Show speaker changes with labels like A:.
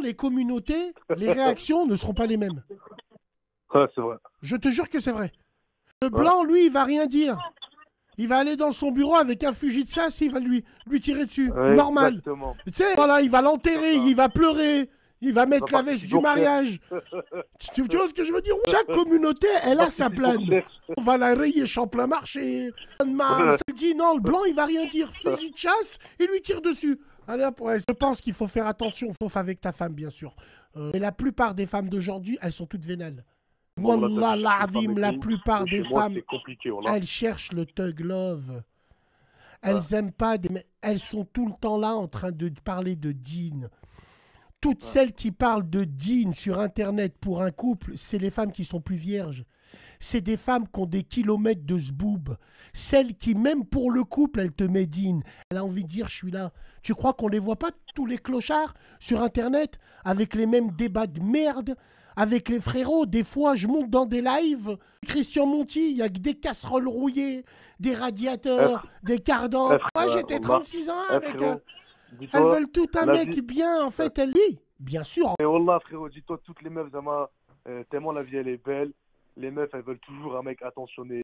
A: les communautés, les réactions ne seront pas les mêmes. Je te jure que c'est vrai. Le blanc, lui, il va rien dire. Il va aller dans son bureau avec un fusil de chasse, il va lui, lui tirer dessus. Normal. Tu sais, voilà, il va l'enterrer, il va pleurer, il va mettre la veste du mariage. tu, tu, vois ce que je veux dire Chaque communauté, elle a sa plainte. On va la rayer Champlain Marché, dit non, le blanc, il va rien dire. Fusil de chasse, il lui tire dessus je pense qu'il faut faire attention, sauf avec ta femme, bien sûr. Euh, mais la plupart des femmes d'aujourd'hui, elles sont toutes vénales. la plupart des femmes, elles cherchent le thug love. Elles aiment pas des... Elles sont tout le temps là en train de parler de Dean. Toutes celles qui parlent de dîne sur Internet pour un couple, c'est les femmes qui sont plus vierges. C'est des femmes qui ont des kilomètres de zboob. Celles qui, même pour le couple, elles te mettent « Dean ». Elle a envie de dire, je suis là. Tu crois qu'on les voit pas, tous les clochards, sur Internet, avec les mêmes débats de merde, avec les frérots. Des fois, je monte dans des lives. Christian Monti, il y a que des casseroles rouillées, des radiateurs, des cardans. Moi, euh, j'étais 36 ans avec... Elles veulent tout un mec bien, en fait, elle dit. Bien sûr. Et Wallah, frérot, dis-toi, toutes les meufs, Zama, euh, tellement la vie, elle est belle. Les meufs, elles veulent toujours un mec attentionné.